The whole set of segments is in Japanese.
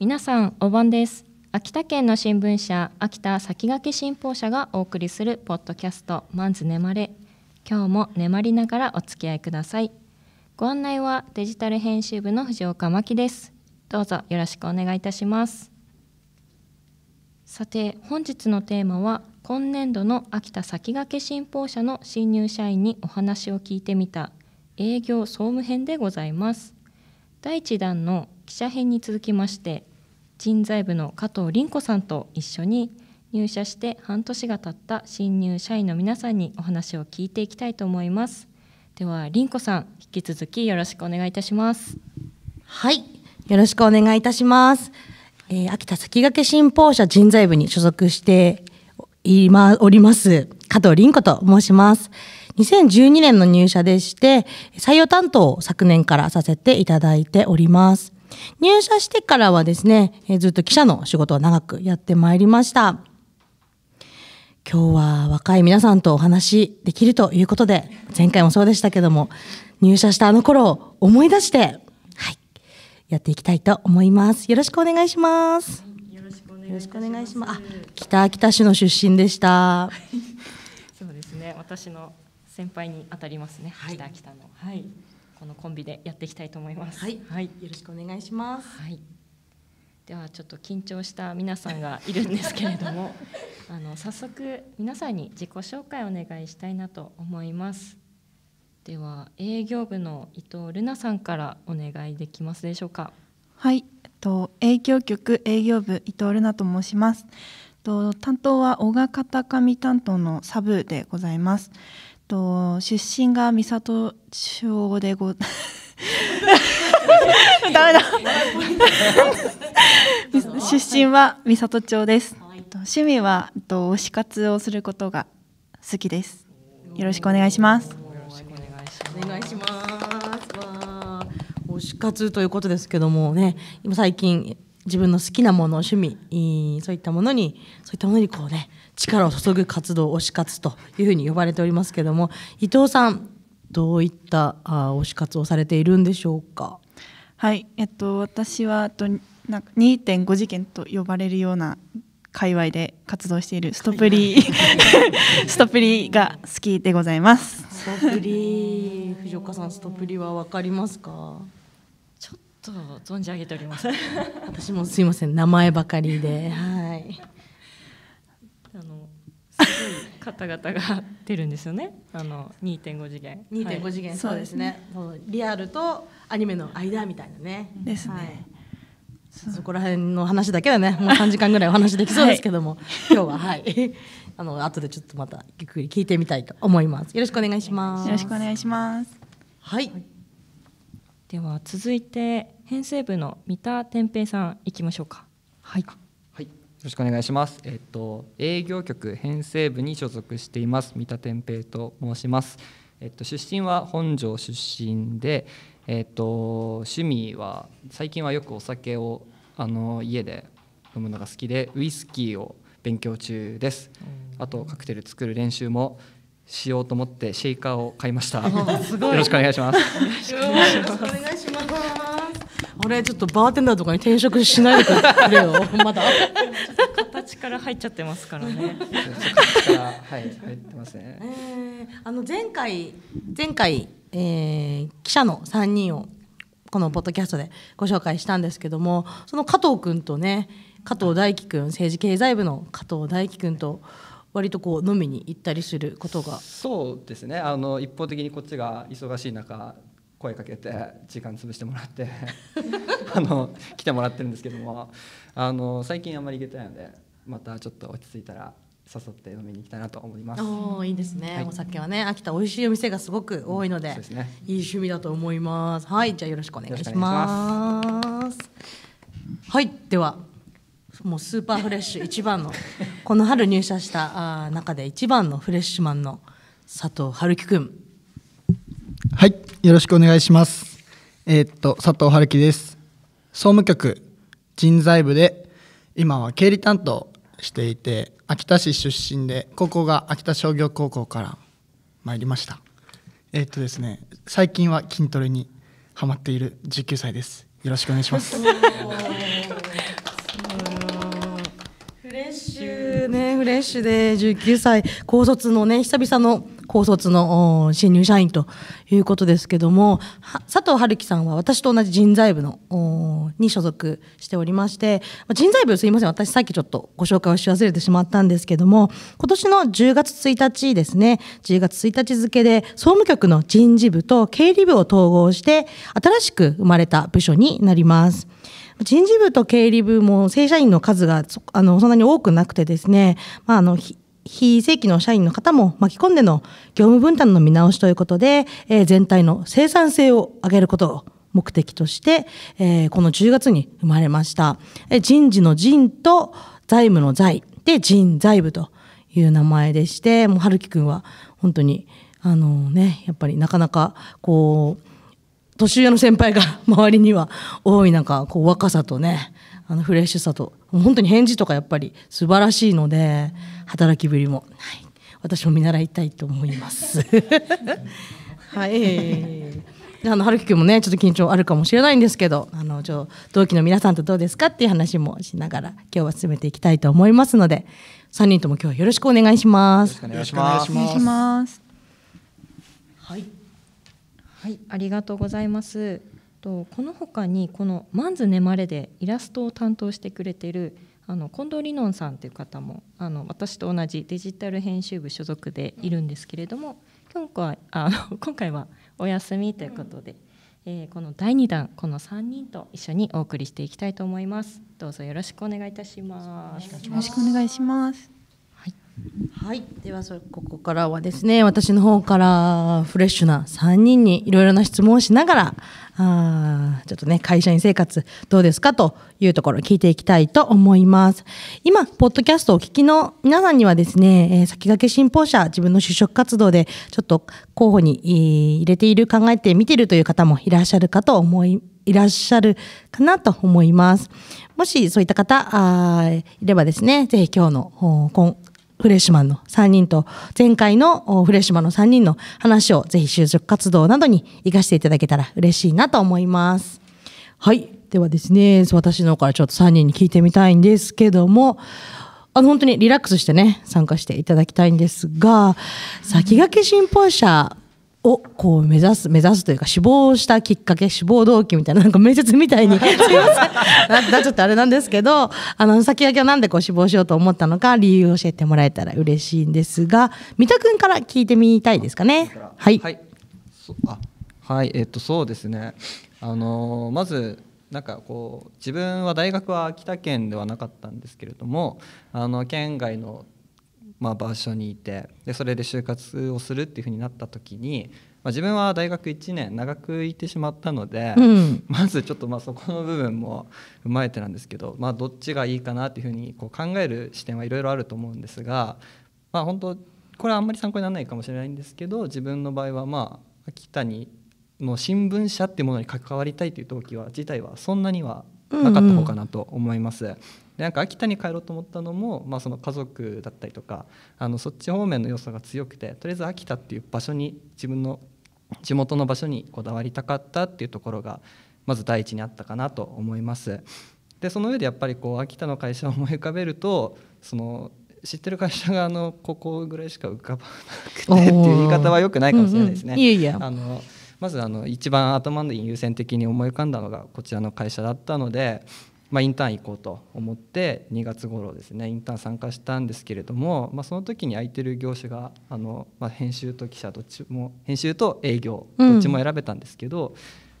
皆さんお晩です秋田県の新聞社秋田先駆け新報社がお送りするポッドキャストマンズねまれ今日もねまりながらお付き合いくださいご案内はデジタル編集部の藤岡真希ですどうぞよろしくお願いいたしますさて本日のテーマは今年度の秋田先駆け新報社の新入社員にお話を聞いてみた営業総務編でございます第1弾の記者編に続きまして人材部の加藤凛子さんと一緒に入社して半年が経った新入社員の皆さんにお話を聞いていきたいと思いますでは凛子さん引き続きよろしくお願いいたしますはいよろしくお願いいたしますえー、秋田先駆け新報社人材部に所属していおります、加藤凛子と申します。2012年の入社でして、採用担当を昨年からさせていただいております。入社してからはですね、えずっと記者の仕事を長くやってまいりました。今日は若い皆さんとお話できるということで、前回もそうでしたけども、入社したあの頃を思い出して、はい、やっていきたいと思います。よろしくお願いします。よろしくお願いします。ますあ、北秋田市の出身でした。そうですね。私の先輩にあたりますね。は北秋田の。はい。このコンビでやっていきたいと思います。はい、はい、よろしくお願いします。はい。ではちょっと緊張した皆さんがいるんですけれども、あの早速皆さんに自己紹介お願いしたいなと思います。では営業部の伊藤ルナさんからお願いできますでしょうか。はい、えっと営業局営業部伊藤ルナと申します。と担当は小賀方上担当のサブでございます。と出身が三郷町でご ダメだ出身は三郷町です、はい、趣味はと推し活をすることが好きですよろしくお願いしますよろしくお願いします推し活ということですけどもね今最近自分の好きなもの趣味そういったものにそういったものにこうね力を注ぐ活動推し活というふうに呼ばれておりますけれども伊藤さんどういったあ推し活をされているんでしょうかはい、えっと、私はとなんか2.5次元と呼ばれるような界隈で活動しているストプリ ストプリが好きでございます。ストプリ藤岡さんストプリはわかりますか？ちょっと存じ上げております。私もすいません名前ばかりで、はい。方々が出るんですよね。あの2.5次元。2.5、はい、次元、そうですね。もうリアルとアニメの間みたいなね。ですね。はいそこら辺の話だけでね、もう3時間ぐらいお話できそうですけども、はい、今日ははい、あの後でちょっとまたゆっくり聞いてみたいと思います。よろしくお願いします。よろしくお願いします。はい。はい、では続いて編成部の三田天平さんいきましょうか。はい。よろしくお願いします。えっと営業局編成部に所属しています三田天平と申します。えっと出身は本庄出身で、えっと趣味は最近はよくお酒をあの家で飲むのが好きでウイスキーを勉強中です。あとカクテル作る練習もしようと思ってシェイカーを買いました。よろしくお願いします。よろしくお願いします。俺ちょっとバーテンダーとかに転職しないでくれよまだ 形から入っちゃってますからねはい入ってますね、えー、あの前回前回、えー、記者の3人をこのポッドキャストでご紹介したんですけどもその加藤君とね加藤大樹君政治経済部の加藤大樹君と割とこう飲みに行ったりすることがそうですねあの一方的にこっちが忙しい中声かけて時間潰してもらって あの来てもらってるんですけどもあの最近あんまり行けてないのでまたちょっと落ち着いたら誘って飲みに行きたいなと思いますおいいですね、はい、お酒はね秋田美味しいお店がすごく多いのでうんでね、いい趣味だと思いますはいじゃあよろしくお願いしますはいではもうスーパーフレッシュ一番のこの春入社したあ中で一番のフレッシュマンの佐藤春樹君はい、よろしくお願いします。えー、っと佐藤春樹です。総務局人材部で今は経理担当していて、秋田市出身で高校が秋田商業高校から参りました。えー、っとですね、最近は筋トレにハマっている19歳です。よろしくお願いします。フレッシュね、フレッシュで19歳高卒のね久々の高卒の新入社員ということですけども佐藤春樹さんは私と同じ人材部のに所属しておりまして人材部すいません私さっきちょっとご紹介をし忘れてしまったんですけども今年の10月1日ですね10月1日付で総務局の人事部と経理部を統合して新しく生まれた部署になります。人事部と経理部も正社員の数があのそんなに多くなくてですね、まあ、あの非正規の社員の方も巻き込んでの業務分担の見直しということで、えー、全体の生産性を上げることを目的として、えー、この10月に生まれました。え人事の人と財務の財で人財部という名前でして、もう春樹くんは本当に、あのね、やっぱりなかなかこう、年上の先輩が 周りには多い中、こう若さとね、あのフレッシュさと本当に返事とかやっぱり素晴らしいので働きぶりも、はい、私も見習いたいと思います。はい、えーあの春樹君もねちょっと緊張あるかもしれないんですけどあのちょ同期の皆さんとどうですかっていう話もしながら今日は進めていきたいと思いますので3人とも今日はよろしくお願いします。よろしくお願いしますはい、はい、ありがとうございます。とこの他にこの「マンズねまれ」でイラストを担当してくれてるあの近藤理音さんという方もあの私と同じデジタル編集部所属でいるんですけれども、うん、今回あ 今回はお休みということで、うん、えー、この第2弾この3人と一緒にお送りしていきたいと思います。どうぞよろしくお願いいたします。よろしくお願いします。はい、ではそれここからはですね私の方からフレッシュな3人にいろいろな質問をしながらあちょっとね会社員生活どうですかというところを聞いていきたいと思います今ポッドキャストをお聞きの皆さんにはですね、え先駆け信奉者、自分の就職活動でちょっと候補に入れている考えて見ているという方もいらっしゃるかと思いいらっしゃるかなと思います。もしそういった方あいればですね、ぜひ今日のフレッシュマンの3人と、前回のフレッシュマンの3人の話をぜひ就職活動などに活かしていただけたら嬉しいなと思います。はい。ではですね、私の方からちょっと3人に聞いてみたいんですけども、あの本当にリラックスしてね、参加していただきたいんですが、先駆け信奉者をこう目指す目指すというか死亡したきっかけ死亡動機みたいななんか面接みたいに すいませんなちょっとあれなんですけどあの先駆けはなんでこう死亡しようと思ったのか理由を教えてもらえたら嬉しいんですが三田君から聞いてみたいですかねはい、はい、はいえっとそうですねあのまずなんかこう自分は大学は秋田県ではなかったんですけれどもあの県外のまあ、場所にいてでそれで就活をするっていうふうになった時に、まあ、自分は大学1年長くいてしまったので、うん、まずちょっとまあそこの部分も踏まえてなんですけど、まあ、どっちがいいかなっていうふうにこう考える視点はいろいろあると思うんですが、まあ、本当これはあんまり参考にならないかもしれないんですけど自分の場合はまあ秋田にの新聞社っていうものに関わりたいという動機は自体はそんなにはなかった方かなと思います。うんうんでなんか秋田に帰ろうと思ったのも、まあ、その家族だったりとかあのそっち方面の要素が強くてとりあえず秋田っていう場所に自分の地元の場所にこだわりたかったっていうところがまず第一にあったかなと思います。でその上でやっぱりこう秋田の会社を思い浮かべるとその知ってる会社があのここぐらいしか浮かばなくてっていう言い方はよくないかもしれないですね。うんうん、いやいやあのまずあの一番頭の優先的に思い浮かんだのがこちらの会社だったのでまあ、インターン行こうと思って2月頃ですねインターン参加したんですけれども、まあ、その時に空いてる業種があの、まあ、編集と記者どっちも編集と営業どっちも選べたんですけど、うん、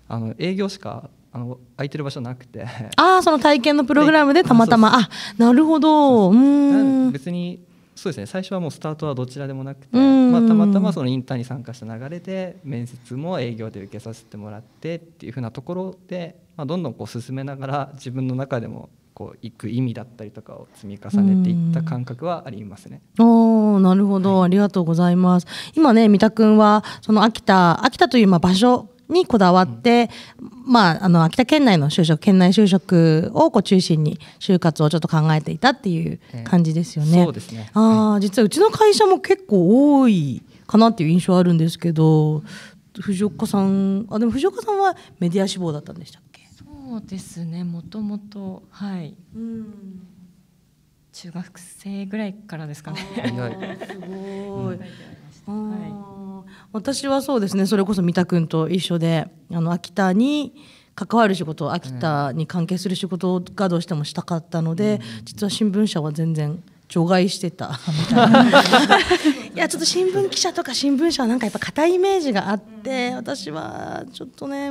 あの営業しかあの空いてる場所なくてああその体験のプログラムでたまたまあなるほどうん別にそうですね最初はもうスタートはどちらでもなくて、まあ、たまたまそのインターンに参加した流れで面接も営業で受けさせてもらってっていうふうなところでまあ、どんどんこう進めながら自分の中でもこう行く意味だったりとかを積み重ねていった感覚はありますね。おなるほど、はい、ありがとうございます。今ね三田君はその秋田秋田というまあ場所にこだわって、うん、まあ、あの秋田県内の就職県内就職をこう中心に就活をちょっと考えていたっていう感じですよね。えー、そうですねあ、はい、実はうちの会社も結構多いかなっていう印象あるんですけど藤岡さんあでも藤岡さんはメディア志望だったんでしたっけそうですねもともとはい、うん、中学生ぐらいからですかね。すごい、私はそうですねそれこそ三田君と一緒であの秋田に関わる仕事秋田に関係する仕事がどうしてもしたかったので、うん、実は新聞社は全然。除外してたみたいな いやちょっと新聞記者とか新聞社はなんかやっぱ硬いイメージがあって私はちょっとね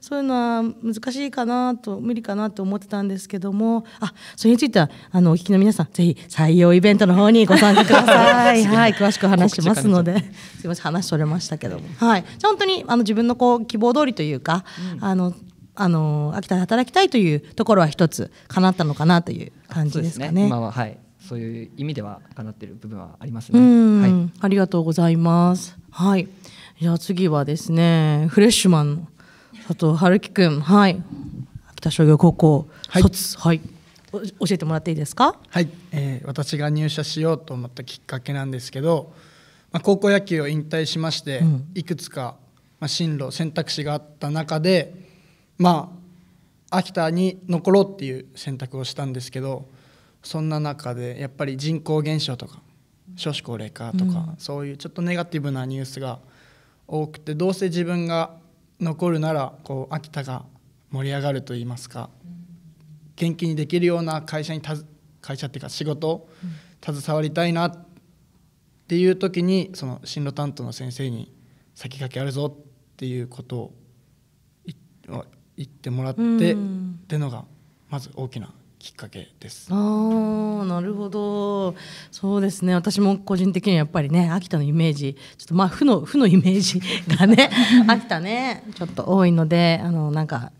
そういうのは難しいかなと無理かなと思ってたんですけどもあそれについてはあのお聞きの皆さんぜひ採用イベントの方にご参加ください はい詳しく話しますのですいません話それましたけどもはいじゃ本当にあの自分のこう希望通りというか、うん、あのあの秋田で働きたいというところは一つ叶ったのかなという感じですかね。ねはいそういう意味ではかなってる部分はありますね。はい、ありがとうございます。はい。じゃあ次はですね、フレッシュマンの佐藤春樹くん、はい。秋田商業高校卒、はい、はい、教えてもらっていいですか。はい、えー、私が入社しようと思ったきっかけなんですけど、まあ高校野球を引退しまして、うん、いくつかまあ進路選択肢があった中で、まあ秋田に残ろうっていう選択をしたんですけど。そんな中でやっぱり人口減少とか少子高齢化とか、そういうちょっとネガティブなニュースが多くてどうせ自分が残るならこう秋田が盛り上がるといいますか元気にできるような会社にた会社っていうか仕事携わりたいなっていう時にその進路担当の先生に先駆けあるぞっていうことを言ってもらってってのがまず大きなきっかけです。あなるほど。そうですね。私も個人的にはやっぱりね、秋田のイメージ、ちょっとまあ負の負のイメージ がね、秋田ね、ちょっと多いので、あのなんか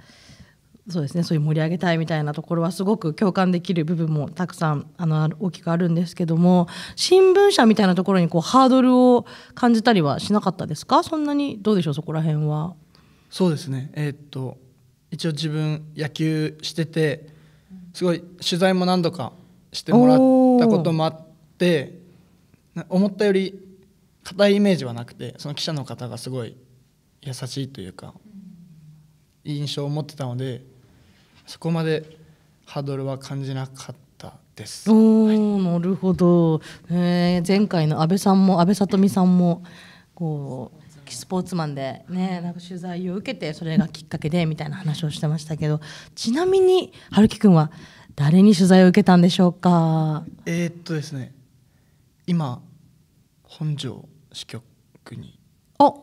そうですねそういう盛り上げたいみたいなところはすごく共感できる部分もたくさんあの大きくあるんですけども新聞社みたいなところにこうハードルを感じたりはしなかったですかそんなにどうでしょうそこら辺は。そうですね、えー、っと一応自分野球しててすごい取材も何度かしてもらったこともあって思ったより硬いイメージはなくてその記者の方がすごい優しいというか印象を持ってたのでそこまでハードルは感じなかった。です。おお、なるほど。えー、前回の安倍さんも安倍さとみさんもこうスポーツマンで、ね、なんか取材を受けてそれがきっかけでみたいな話をしてましたけどちなみに春樹君は誰に取材を受けたんでしょうかえー、っとですね今本庄支局に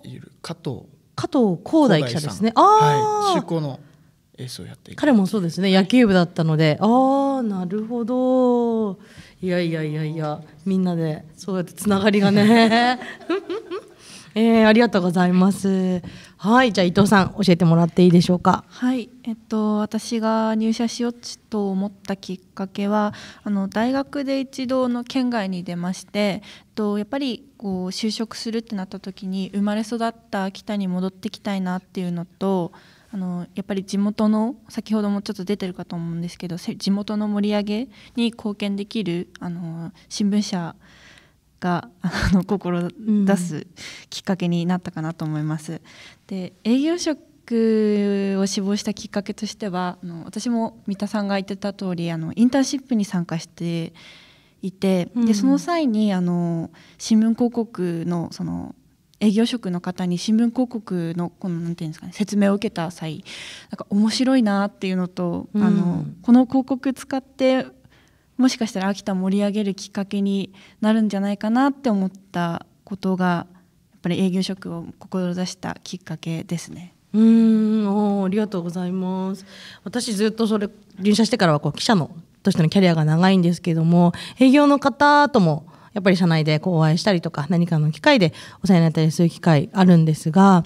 いる加藤加藤光大記者ですねああ、はい、のエースをやって彼もそうですね野球部だったのでああなるほどいやいやいやいやみんなでそうやってつながりがね えー、ありがとうございます。はい、じゃあ伊藤さん教えてもらっていいでしょうか。はい、えっと私が入社しようと思ったきっかけは、あの大学で一度の県外に出まして、とやっぱりこう就職するってなった時に生まれ育った北に戻ってきたいなっていうのと。あのやっぱり地元の先ほどもちょっと出てるかと思うんですけど地元の盛り上げに貢献できるあの新聞社があの心出すきっかけになったかなと思います。うん、で営業職を志望したきっかけとしてはあの私も三田さんが言ってた通りありインターンシップに参加していて、うん、でその際にあの新聞広告のその営業職の方に新聞広告のこのなていうんですかね説明を受けた際なんか面白いなっていうのと、うん、あのこの広告使ってもしかしたら秋田盛り上げるきっかけになるんじゃないかなって思ったことがやっぱり営業職を志したきっかけですね。うんおありがとうございます私ずっとそれ入社してからはこう記者のとしてのキャリアが長いんですけども営業の方ともやっぱり社内でこうお会いしたりとか何かの機会でお世話になったりする機会あるんですが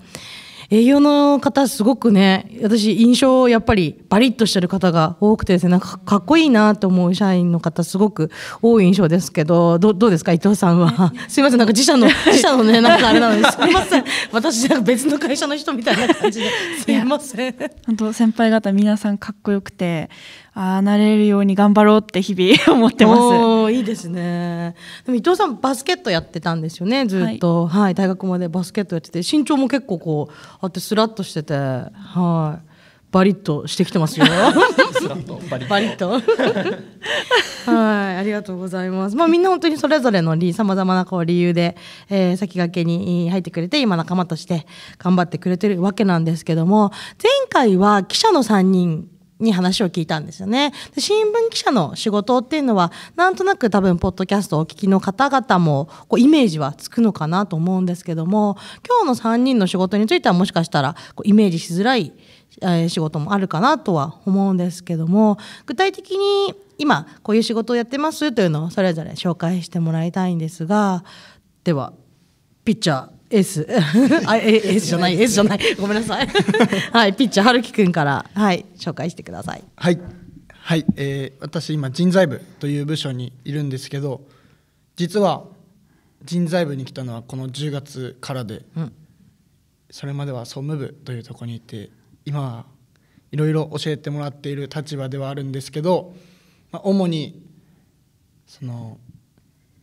営業の方すごくね私印象やっぱりバリッとしてる方が多くてですねなんかかっこいいなと思う社員の方すごく多い印象ですけどどどうですか伊藤さんは すいませんなんか自社の 自社のね なんかあれなのですいません私なんか別の会社の人みたいな感じですいません本当先輩方皆さんかっこよくてああなれるように頑張ろうって日々 思ってますいいですねでも伊藤さんバスケットやってたんですよねずっと、はい、はい、大学までバスケットやってて身長も結構こうあってスラッとしててはいバリッとしてきてますよバリッとはいありがとうございますまあみんな本当にそれぞれのさまざまなこう理由で、えー、先駆けに入ってくれて今仲間として頑張ってくれてるわけなんですけども前回は記者の3人に話を聞いたんですよねで。新聞記者の仕事っていうのは、なんとなく多分、ポッドキャストをお聞きの方々も、こう、イメージはつくのかなと思うんですけども、今日の3人の仕事については、もしかしたら、こう、イメージしづらい、え仕事もあるかなとは思うんですけども、具体的に、今、こういう仕事をやってますというのを、それぞれ紹介してもらいたいんですが、では、ピッチャー、エス あエスじゃないエスじゃないごめんなさい はいピッチャー春樹くんからはい紹介してくださいはいはい、えー、私今人材部という部署にいるんですけど実は人材部に来たのはこの10月からで、うん、それまでは総務部というところにいて今はいろいろ教えてもらっている立場ではあるんですけど、まあ、主にその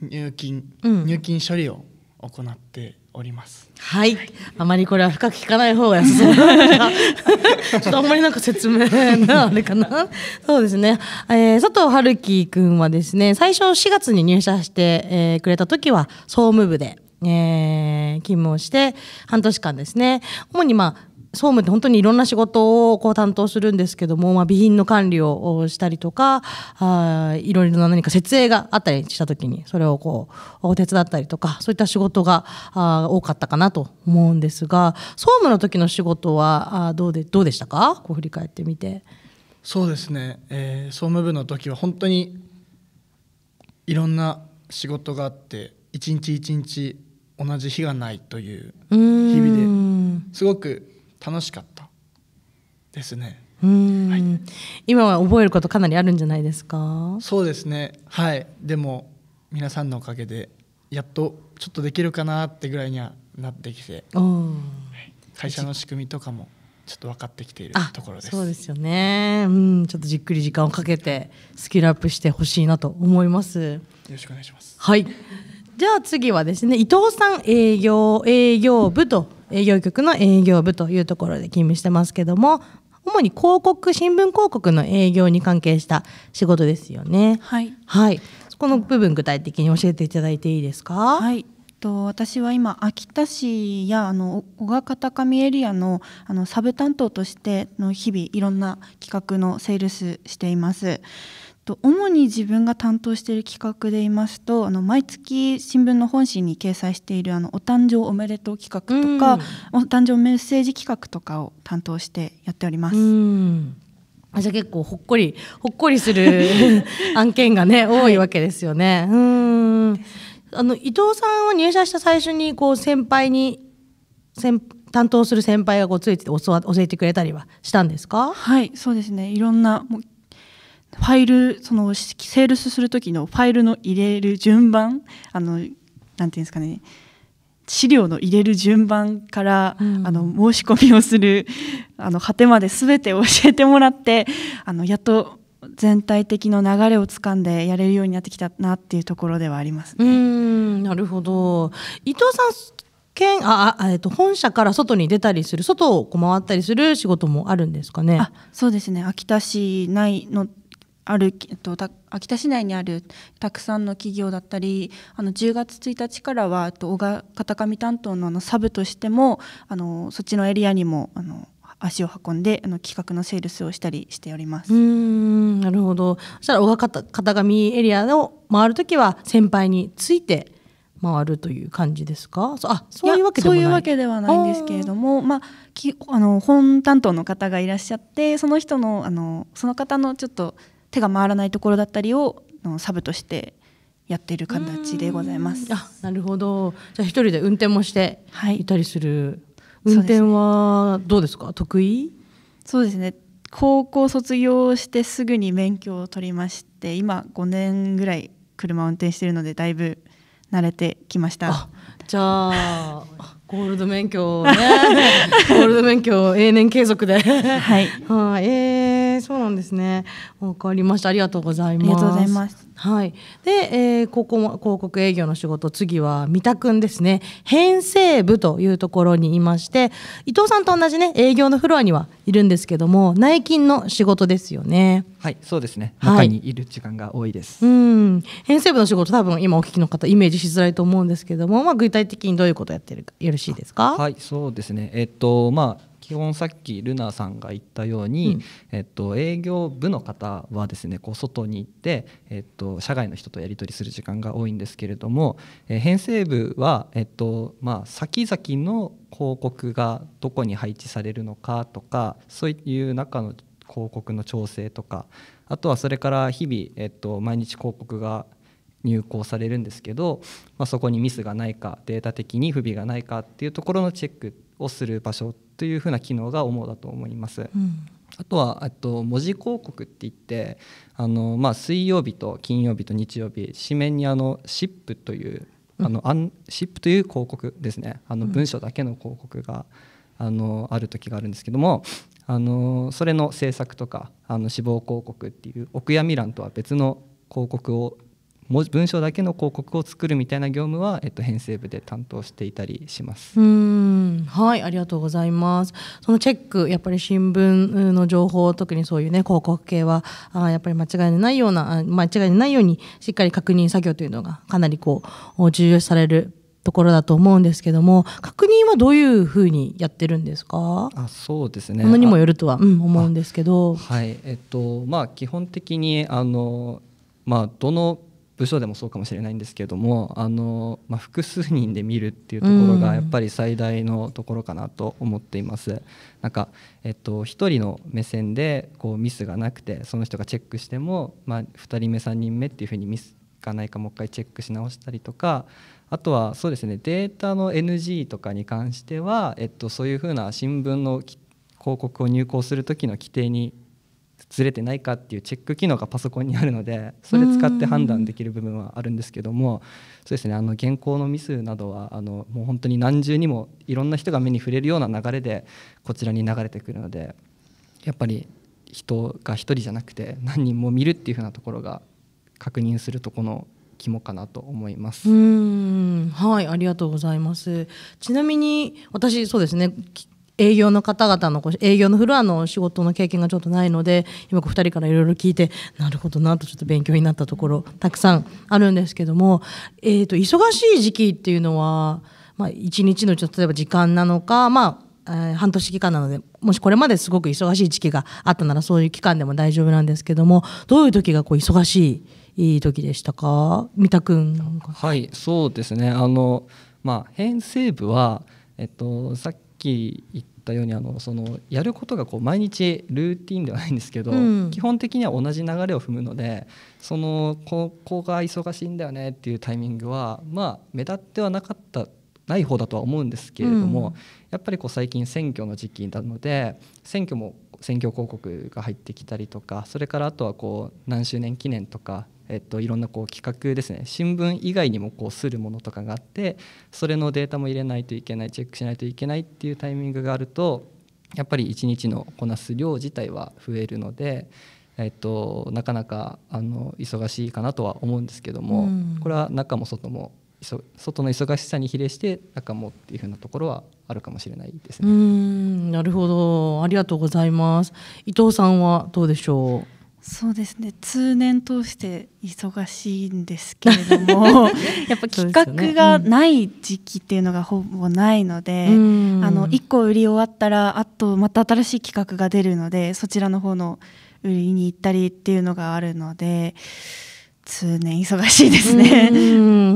入金、うん、入金処理を行っております。はい、あまりこれは深く聞かない方が ちょっとあんまりなんか説明なあれかな。そうですね。えー、佐藤春樹くんはですね、最初4月に入社して、えー、くれた時は総務部で。えー、勤務をして、半年間ですね。主にまあ、総務って本当にいろんな仕事をこう担当するんですけども、まあ、備品の管理をしたりとかあいろいろな何か設営があったりした時にそれをこうお手伝ったりとかそういった仕事があ多かったかなと思うんですが総務の時の仕事はあどうでどうでしたかこう振り返ってみて。そうですね、えー、総務部の時は本当にいろんな仕事があって一日一日同じ日がないという日々ですごく楽しかったですね。はい、今は覚えることかなりあるんじゃないですかそうですねはいでも皆さんのおかげでやっとちょっとできるかなってぐらいにはなってきて、はい、会社の仕組みとかもちょっと分かってきているところですそうですよねうんちょっとじっくり時間をかけてスキルアップしてほしいなと思いますよろしくお願いしますはいじゃあ次はですね伊藤さん営業営業部と営業局の営業部というところで勤務してますけども主に広告新聞広告の営業に関係した仕事ですよね。はい、はい、この部分具体的に教えていただいていいですか。はいと私は今秋田市やあの小川片上エリアのあのサブ担当としての日々いろんな企画のセールスしています。主に自分が担当している企画で言いますとあの毎月新聞の本紙に掲載しているあのお誕生おめでとう企画とか、うん、お誕生メッセージ企画とかを担当してやっております。うんあじゃあ結構ほっこりほっこりする 案件がね多いわけですよね。はい、うんあの伊藤さんは入社した最初にこう先輩に先担当する先輩がこうついてて教えてくれたりはしたんですかはいそうですねいろんなもうファイルそのセールスする時のファイルの入れる順番あのなんていうんですかね資料の入れる順番から、うん、あの申し込みをするあの果てまで全て教えてもらってあのやっと全体的の流れをつかんでやれるようになってきたなっていうところではあります、ね、うんなるほど伊藤さんんああ、えっと、本社から外に出たりする外を回ったりする仕事もあるんですかねあそうですね秋田市内のある、えっと、秋田市内にあるたくさんの企業だったりあの10月1日からは、と、小川片上担当のあのサブとしてもあのそっちのエリアにもあの足を運んであの企画のセールスをしたりしておりますうんなるほどそしたら小川片上エリアを回るときは先輩について回るという感じですかあそういうわけいそういうわけではないんですけれどもまあ、きあの本担当の方がいらっしゃってその人のあのその方のちょっと手が回らないところだったりをサブとしてやっている形でございます。あなるほどじゃあ一人で運転もしていたりする、はい、運転はどうですか、ね、得意そうですね高校卒業してすぐに免許を取りまして今5年ぐらい車を運転しているのでだいぶ慣れてきました。じゃあゴールド免許ね ゴールド免許永年継続ではい、はあ、えーそうなんですね。わかりました。ありがとうございます。ありがとうございます。はい、で、えー、ここも広告営業の仕事次は三田君ですね編成部というところにいまして伊藤さんと同じね営業のフロアにはいるんですけども内勤の仕事ですよねはいそうですね、はい、中にいる時間が多いですうん編成部の仕事多分今お聞きの方イメージしづらいと思うんですけども、まあ、具体的にどういうことやってるかよろしいですかはいそうですねえっとまあ基本さっきルナさんが言ったように、うん、えっと、営業部の方はですねこう外に行って、えっとと、社外の人とやり取りする時間が多いんですけれども、えー、編成部は、えっとまあ、先々の広告がどこに配置されるのかとかそういう中の広告の調整とかあとはそれから日々、えっと、毎日広告が入稿されるんですけど、まあ、そこにミスがないかデータ的に不備がないかっていうところのチェックをする場所というふうな機能が主だと思います。うんあとはと文字広告って言ってあの、まあ、水曜日と金曜日と日曜日紙面にあのシップという、うん、あのアンシップという広告ですねあの文章だけの広告が、あのある時があるんですけどもあのそれの制作とかあの志望広告っていう奥闇や欄とは別の広告を文章だけの広告を作るみたいな業務は、えっと、編成部で担当していたりしますうんはいありがとうございますそのチェックやっぱり新聞の情報特にそういうね広告系はあやっぱり間違いのないような間違いのないようにしっかり確認作業というのがかなりこう重要視されるところだと思うんですけども確認はどういうふうにやってるんですかあそうですねものにもよるとは、うん、思うんですけどはいえっとまあ基本的にあのまあどの部署でもそうかもしれないんですけれどもあの、まあ、複数人で見るっていうところがやっぱり最大のところかなと思っています。うん、なんか、えっと、1人の目線でこうミスがなくてその人がチェックしても、まあ、2人目3人目っていうふうにミスがないかもう一回チェックし直したりとかあとはそうですねデータの NG とかに関しては、えっと、そういうふうな新聞の広告を入稿する時の規定にずれてないかっていうチェック機能がパソコンにあるのでそれ使って判断できる部分はあるんですけどもそうですねあの原稿のミスなどはあのもう本当に何重にもいろんな人が目に触れるような流れでこちらに流れてくるのでやっぱり人が1人じゃなくて何人も見るっていうふうなところが確認するとこの肝かなと思います。うんはいありがとうございます。ちなみに私そうですね営業の方々の営業のフロアの仕事の経験がちょっとないので今お二人からいろいろ聞いてなるほどなとちょっと勉強になったところたくさんあるんですけども、えー、と忙しい時期っていうのは、まあ、日のちょっと例えば時間なのか、まあえー、半年期間なのでもしこれまですごく忙しい時期があったならそういう期間でも大丈夫なんですけどもどういう時がこう忙しい時でしたか三田君はいそうですねあの、まあ、編成部は、えっと、さっきき言ったようにあのそのやることがこう毎日ルーティンではないんですけど、うん、基本的には同じ流れを踏むのでそのここが忙しいんだよねっていうタイミングはまあ目立ってはなかったない方だとは思うんですけれども、うん、やっぱりこう最近選挙の時期なので選挙も選挙広告が入ってきたりとかそれからあとはこう何周年記念とかえっと、いろんなこう企画ですね新聞以外にもこうするものとかがあってそれのデータも入れないといけないチェックしないといけないっていうタイミングがあるとやっぱり一日のこなす量自体は増えるので、えっと、なかなかあの忙しいかなとは思うんですけども、うん、これは中も外も外の忙しさに比例して中もっていうふうなところはあるかもしれないですね。なるほどありがとうございます伊藤さんはどうでしょうそうですね通年通して忙しいんですけれども やっぱ企画がない時期っていうのがほぼないので、ねうん、あの1個売り終わったらあとまた新しい企画が出るのでそちらの方の売りに行ったりっていうのがあるので。通年忙しいですね。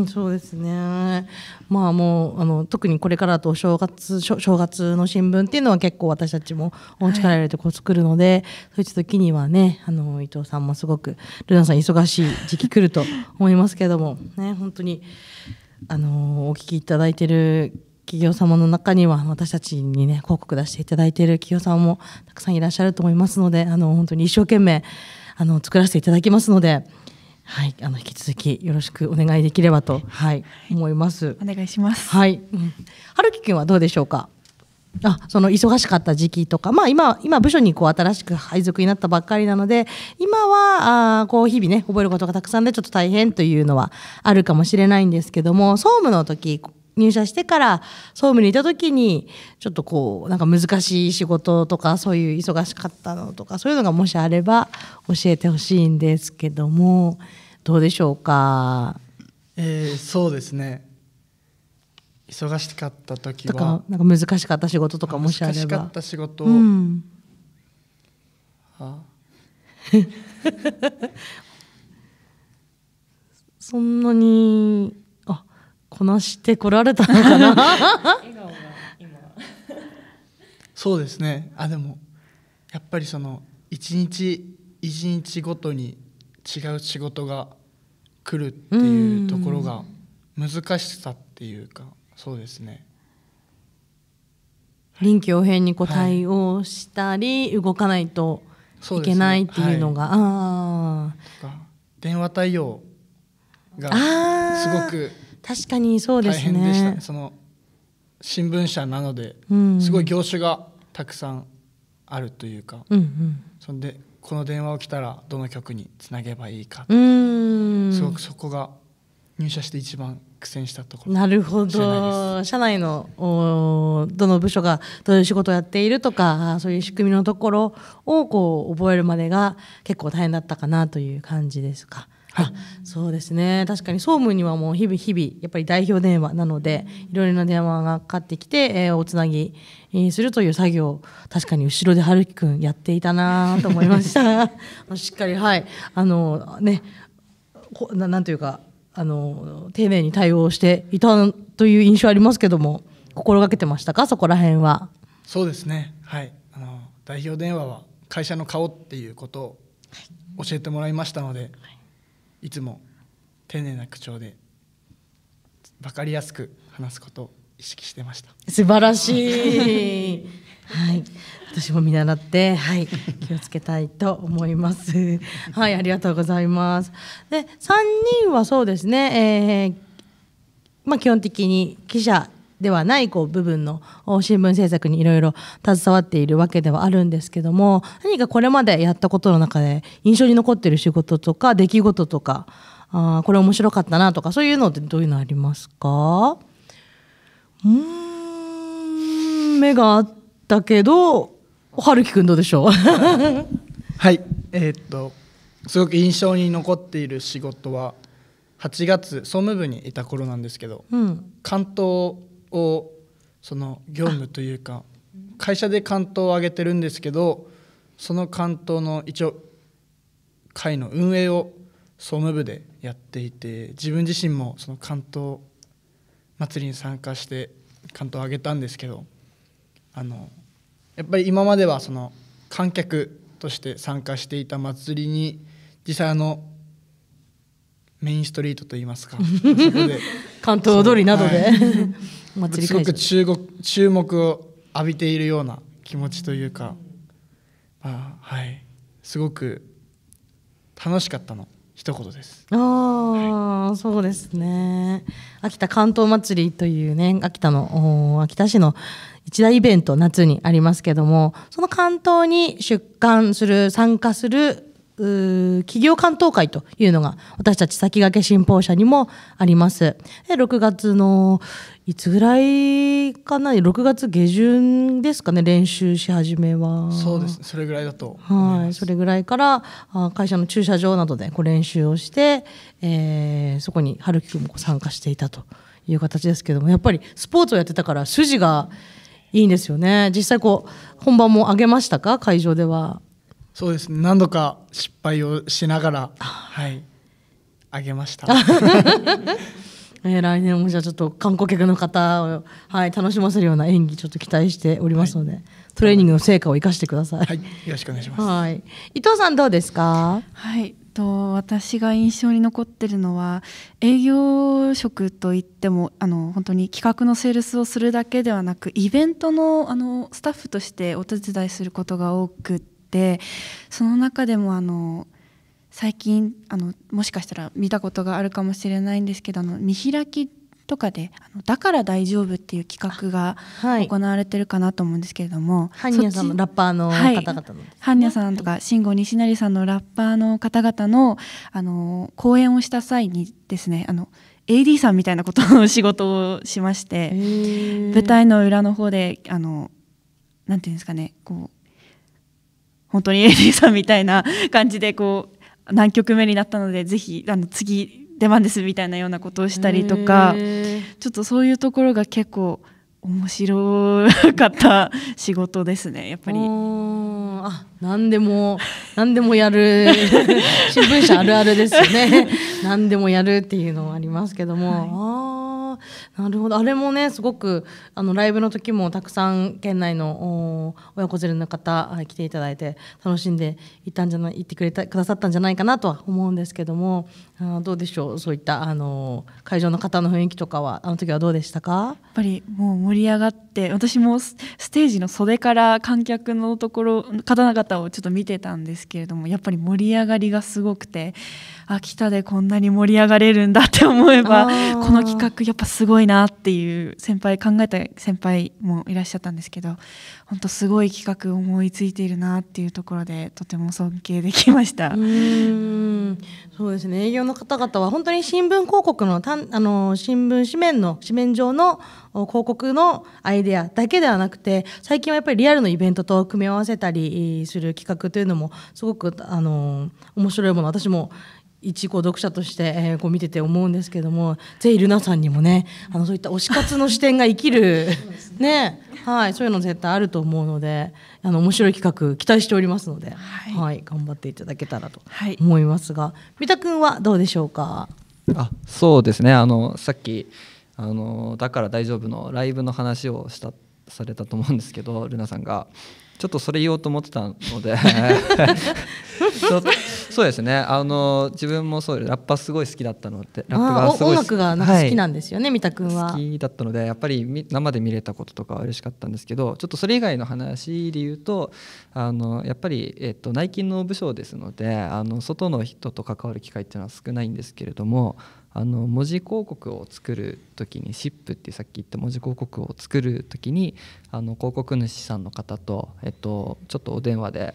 う そうですね。まあもうあの特にこれからと正月正月の新聞っていうのは結構私たちも力入れてこう作るので、はい、そういった時にはねあの伊藤さんもすごくルナさん忙しい時期来ると思いますけどもね本当にあのお聞きいただいてる企業様の中には私たちにね広告出していただいている企業さんもたくさんいらっしゃると思いますのであの本当に一生懸命あの作らせていただきますので。はいあの引き続きよろしくお願いできればと、はい、思いますお願いしますはい、うん、はるくんはどうでしょうかあその忙しかった時期とか、まあ今今部署にこう新しく配属になったばっかりなので今はあこう日々ね覚えることがたくさんでちょっと大変というのはあるかもしれないんですけども総務の時入社してから総務にいた時にちょっとこうなんか難しい仕事とかそういう忙しかったのとかそういうのがもしあれば教えてほしいんですけどもどうでしょうか、えー、そうですね忙しかった時はとかなんか難しかった仕事とかもしあれば難しかった仕事、うん、は そんなにこなしてこられたのかな そうですねあでもやっぱりその一日一日ごとに違う仕事が来るっていうところが難しさっていうかそうですね臨機応変にこう対応したり、動かないといけないっていうのが、あねはい、あ電話対応がすごく確かにそうですね大変でしたその新聞社なので、すごい業種がたくさんあるというか、うんうん、そんでこの電話を来たらどの曲につなげばいいかすごくそこが入社して一番苦戦したところなるほど社内のおどの部署がどういう仕事をやっているとかそういう仕組みのところをこう覚えるまでが結構大変だったかなという感じですか。はい、そうですね確かに総務にはもう日々日々やっぱり代表電話なのでいろいろな電話がかかってきて、えー、おつなぎ、するという作業確かに後ろで春樹くんやっていたなと思いました しっかりはいあのねこななんというかあの丁寧に対応していたという印象ありますけども心がけてましたかそこら辺はそうですねはいあの代表電話は会社の顔っていうことを教えてもらいましたので、はいいつも丁寧な口調で分かりやすく話すことを意識してました素晴らしいはい私も見習ってはい気をつけたいと思いますはいありがとうございますで3人はそうですね、えーまあ、基本的に記者ではないこう部分の新聞制作にいろいろ携わっているわけではあるんですけども何かこれまでやったことの中で印象に残っている仕事とか出来事とかあこれ面白かったなとかそういうのってどういうのありますかうん目があったけど春樹くんどうでしょう はいえー、っとすごく印象に残っている仕事は8月総務部にいた頃なんですけど、うん、関東をその業務というか会社で関東を挙げてるんですけどその関東の一応会の運営を総務部でやっていて自分自身もその関東祭りに参加して関東を挙げたんですけどあのやっぱり今まではその観客として参加していた祭りに実際あのメインストリートといいますか 関東踊りなどで、はいすごく国注目を浴びているような気持ちというか、まあ、はいすごく楽しかったの一言です。ああ、はい、そうですね。秋田関東祭りというね、秋田の秋田市の一大イベント夏にありますけども、その関東に出館する参加する企業関東会というのが私たち先駆け新報社にもあります。で6月のいつぐらいかな6月下旬ですかね練習し始めはそうですそれぐらいだとはいそれぐらいからあ会社の駐車場などでこう練習をして、えー、そこに春樹君も参加していたという形ですけどもやっぱりスポーツをやってたから筋がいいんですよね実際こう本番も上げましたか会場ではそうですね何度か失敗をしながらはい上げました えー、来年もじゃあちょっと観光客の方を、はい、楽しませるような演技ちょっと期待しておりますので、はい、トレーニングの成果を生かしてください。はい、よろしくお願いします。はい、伊藤さんどうですか？はい、と私が印象に残ってるのは営業職といってもあの本当に企画のセールスをするだけではなくイベントのあのスタッフとしてお手伝いすることが多くってその中でもあの最近あのもしかしたら見たことがあるかもしれないんですけどあの見開きとかで「あのだから大丈夫」っていう企画が行われてるかなと思うんですけれども、はい、ハさんのラッパーの方々の、ね、はい、さんとか慎吾西成さんのラッパーの方々のあの講演をした際にですねあの AD さんみたいなことの仕事をしまして舞台の裏の方であのなんていうんですかねこう本当に AD さんみたいな感じでこう何曲目になったのでぜひあの次出番ですみたいなようなことをしたりとかちょっとそういうところが結構面白かった仕事ですねやっぱり。あ何でも何でもやる 新聞社あるあるですよね何でもやるっていうのもありますけども。はいなるほどあれもねすごくあのライブの時もたくさん県内の親子連れの方来ていただいて楽しんでいたんじゃない行ってくれたくださったんじゃないかなとは思うんですけどもあどうでしょうそういったあの会場の方の雰囲気とかはあの時はどうでしたかやっぱりもう盛り上がって私もステージの袖から観客のところ方々をちょっと見てたんですけれどもやっぱり盛り上がりがすごくて。秋田でこんなに盛り上がれるんだって思えばこの企画やっぱすごいなっていう先輩考えた先輩もいらっしゃったんですけど本当すごい企画思いついているなっていうところでとても尊敬できました。うんそうですね営業の方々は本当に新聞広告のたんあの新聞紙面の紙面上の広告のアイデアだけではなくて最近はやっぱりリアルのイベントと組み合わせたりする企画というのもすごくあの面白いもの私も一こ読者として、えー、こう見てて思うんですけどもぜひルナさんにもねあのそういった推し活の視点が生きるね、ね、はい、そういうの絶対あると思うのであの面白い企画期待しておりますので、はい、はい、頑張っていただけたらと思いますが、はい、三田君はどうでしょうかあそうですねあのさっきあの「だから大丈夫」のライブの話をしたされたと思うんですけどルナさんがちょっとそれ言おうと思ってたので そうですねあの自分もそうラッパすごい好きだったのでラップがすごい音楽が好きなんですよね、はい、三田君は好きだったのでやっぱり生で見れたこととかは嬉しかったんですけどちょっとそれ以外の話で言うとあのやっぱり、えっと、内勤の部署ですのであの外の人と関わる機会っていうのは少ないんですけれどもあの文字広告を作る時に SIP ってさっき言った文字広告を作る時にあの広告主さんの方と、えっと、ちょっとお電話で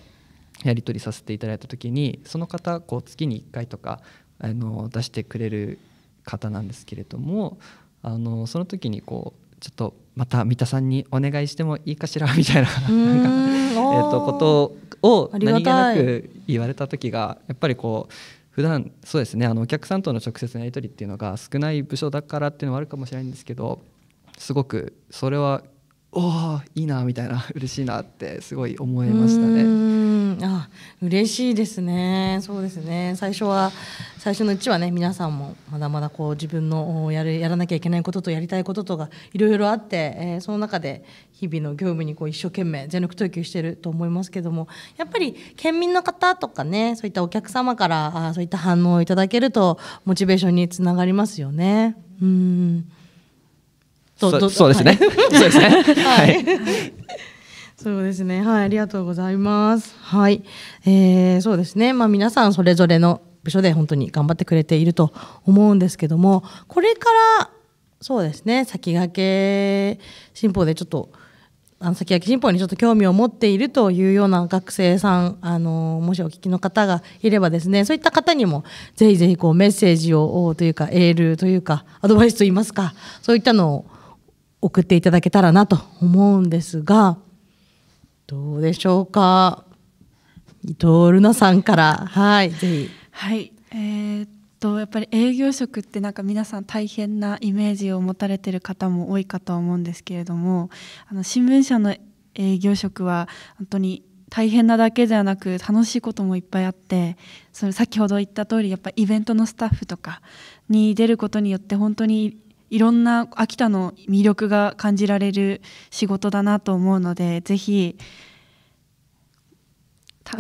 やり取りさせていただいた時にその方こう月に1回とかあの出してくれる方なんですけれどもあのその時にこうちょっとまた三田さんにお願いしてもいいかしらみたいななんか、えっとことを何気なく言われた時がやっぱりこう普段そうですねあのお客さんとの直接のやり取りっていうのが少ない部署だからっていうのはあるかもしれないんですけどすごくそれはおおいいなみたいな 嬉しいなってすごい思いましたね。あ嬉しいですねそうですね最初は最初のうちはね皆さんもまだまだこう自分のやるやらなきゃいけないこととやりたいこととかいろいろあって、えー、その中で日々の業務にこう一生懸命全力投球してると思いますけどもやっぱり県民の方とかねそういったお客様からあそういった反応をいただけるとモチベーションにつながりますよね。うんそうそうですね、そうですねはい、そうですねはいありがとうございますはいえー、そうですねまあ皆さんそれぞれの部署で本当に頑張ってくれていると思うんですけどもこれからそうですね先駆け新法でちょっとあの先駆け新法にちょっと興味を持っているというような学生さんあのもしお聞きの方がいればですねそういった方にもぜひぜひこうメッセージをというかエールというかアドバイスといいますかそういったのを送っていただけたらなと思うんですがどうでしょうか伊藤ルナさんからはいぜひ。はいえー、っとやっぱり営業職ってなんか皆さん大変なイメージを持たれてる方も多いかと思うんですけれどもあの新聞社の営業職は本当に大変なだけではなく楽しいこともいっぱいあってそれ先ほど言った通りやっぱイベントのスタッフとかに出ることによって本当にいろんな秋田の魅力が感じられる仕事だなと思うのでぜひ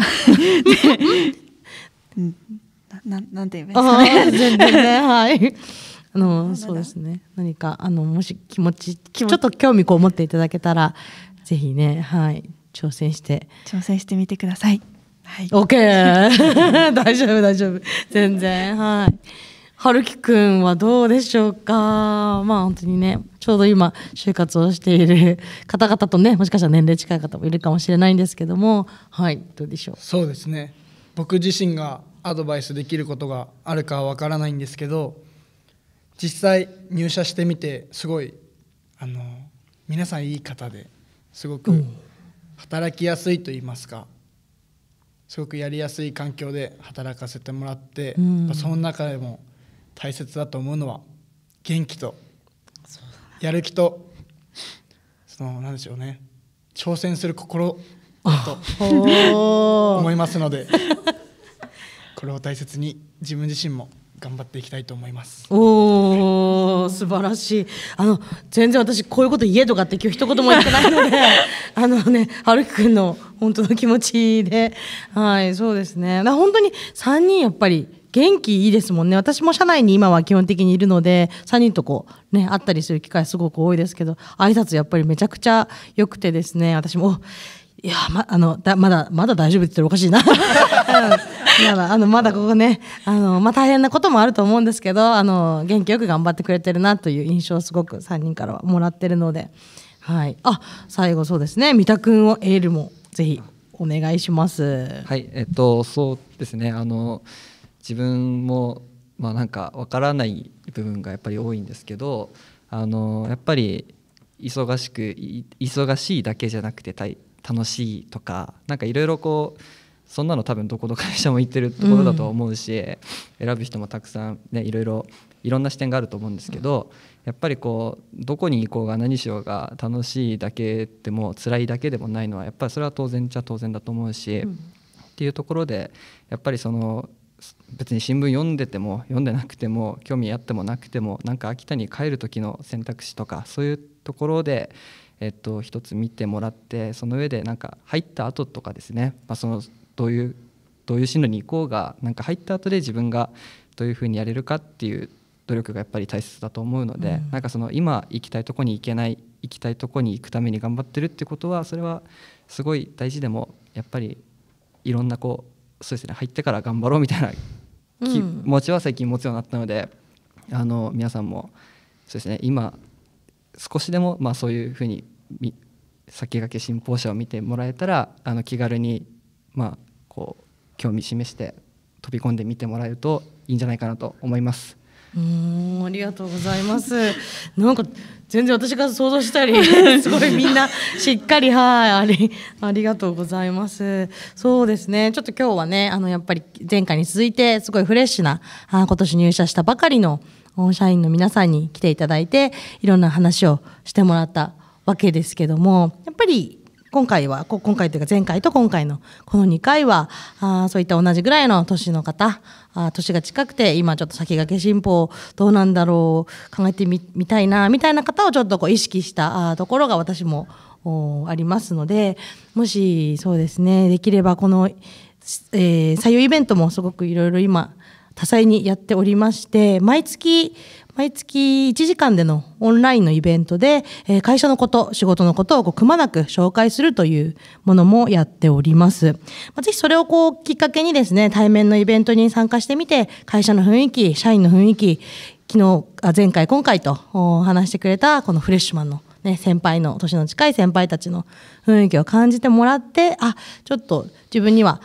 ななんて言いですかね。全然ね、はい。あのそうですね。何かあのもし気持ちちょっと興味こう持っていただけたら、ぜひね、はい、挑戦して挑戦してみてください。はい。オッケー。大丈夫大丈夫。全然はい。春樹くんはどうでしょうかまあ本当にね、ちょうど今、就活をしている方々とね、もしかしたら年齢近い方もいるかもしれないんですけども、はい、どうでしょう。そうですね。僕自身がアドバイスできることがあるかはわからないんですけど、実際入社してみて、すごい、あの、皆さんいい方ですごく働きやすいと言いますか、すごくやりやすい環境で働かせてもらって、うん、その中でも、大切だと思うのは元気とやる気とそのなんでしょうね挑戦する心と思いますのでこれを大切に自分自身も頑張っていきたいと思います。おお、素晴らしい。あの全然私こういうこと言えとかって今日一言も言ってないので、あのね、春樹きくんの本当の気持ちで、はい、そうですね。本当に三人やっぱり元気いいですもんね私も社内に今は基本的にいるので3人とこうね会ったりする機会すごく多いですけど挨拶やっぱりめちゃくちゃ良くてですね私もいやまあのだまだまだ大丈夫って言ったらおかしいな まだあのまだここねあの、まあ、大変なこともあると思うんですけどあの元気よく頑張ってくれてるなという印象をすごく3人からはもらってるので、はい、あ最後そうですね三田君をエールもぜひお願いします。はいえっとそうですねあの自分もまあなんか分からない部分がやっぱり多いんですけどあのやっぱり忙しく忙しいだけじゃなくて楽しいとかなんかいろいろこうそんなの多分どこの会社も行ってるところだと思うし、うん、選ぶ人もたくさんねいろいろいろんな視点があると思うんですけど、うん、やっぱりこうどこに行こうが何しようが楽しいだけでも辛いだけでもないのはやっぱりそれは当然っちゃ当然だと思うし、うん、っていうところでやっぱりその別に新聞読んでても読んでなくても興味あってもなくてもなんか秋田に帰る時の選択肢とかそういうところで、えっと、一つ見てもらってその上でなんか入った後とかですね、まあ、そのどういうどういう進路に行こうがなんか入った後で自分がどういうふうにやれるかっていう努力がやっぱり大切だと思うので、うん、なんかその今行きたいとこに行けない行きたいとこに行くために頑張ってるってことはそれはすごい大事でもやっぱりいろんなこうそうですね入ってから頑張ろうみたいな気持ちは最近持つようになったので、うん、あの皆さんもそうですね今少しでもまあそういうふうに先駆け信奉者を見てもらえたらあの気軽にまあこう興味示して飛び込んでみてもらえるといいんじゃないかなと思います。うんありがとうございます。なんか全然私が想像したり すごいみんなしっかりはいありありがとうございますそうですねちょっと今日はねあのやっぱり前回に続いてすごいフレッシュなあ今年入社したばかりの社員の皆さんに来ていただいていろんな話をしてもらったわけですけどもやっぱり今回は今回というか前回と今回のこの2回はあそういった同じぐらいの年の方あ年が近くて今ちょっと先駆け新法どうなんだろう考えてみたいなみたいな方をちょっとこう意識したところが私もありますのでもしそうですねできればこの、えー、採用イベントもすごくいろいろ今多彩にやっておりまして毎月毎月1時間でのオンラインのイベントで、えー、会社のこと、仕事のことをこくまなく紹介するというものもやっております。まあ、ぜひそれをこうきっかけにですね、対面のイベントに参加してみて、会社の雰囲気、社員の雰囲気、昨日、あ前回、今回と話してくれたこのフレッシュマンのね、先輩の、年の近い先輩たちの雰囲気を感じてもらって、あ、ちょっと自分には、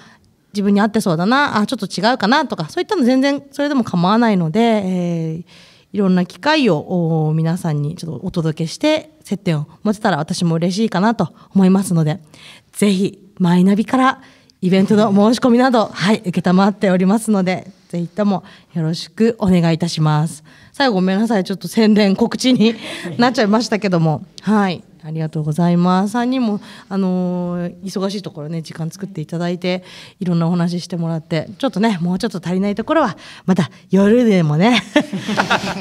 自分に合ってそうだな、あ、ちょっと違うかなとか、そういったの全然それでも構わないので、えー、いろんな機会を皆さんにちょっとお届けして接点を持てたら私も嬉しいかなと思いますので、ぜひマイナビからイベントの申し込みなど、はい、承っておりますので、ぜひともよろしくお願いいたします。最後ごめんなさい、ちょっと宣伝告知になっちゃいましたけども、はい。ありがとうございます。3人も、あのー、忙しいところね、時間作っていただいて、いろんなお話してもらって、ちょっとね、もうちょっと足りないところは、また夜でもね、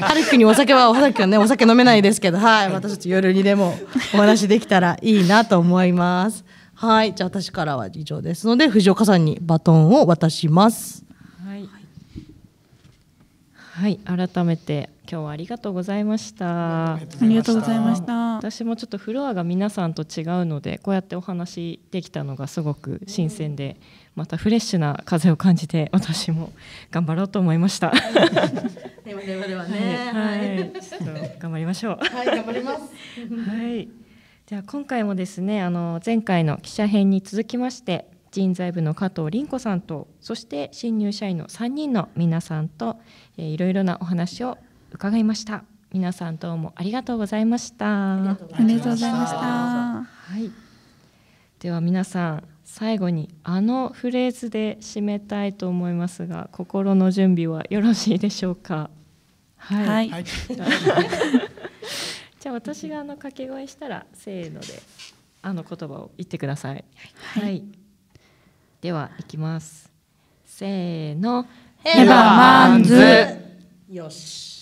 は るくにお酒は、はるくはね、お酒飲めないですけど、はい、またちょっと夜にでもお話できたらいいなと思います。はい、じゃあ私からは以上ですので、藤岡さんにバトンを渡します。はい、改めて今日はありがとうございました。ありがとうございました。私もちょっとフロアが皆さんと違うので、こうやってお話できたのがすごく新鮮で、またフレッシュな風を感じて私も頑張ろうと思いました。ではではではね、はい、はい、頑張りましょう。はい、頑張ります。はい。じゃあ今回もですね、あの前回の記者編に続きまして。人材部の加藤凛子さんとそして新入社員の3人の皆さんと、えいろいろなお話を伺いました皆さんどうもありがとうございましたありがとうございましたはいでは皆さん最後にあのフレーズで締めたいと思いますが心の準備はよろしいでしょうかはい、はい、はい、じゃあ私があの掛け声したらせーのであの言葉を言ってください。はい、はいではいきますせーのヘバマンズよし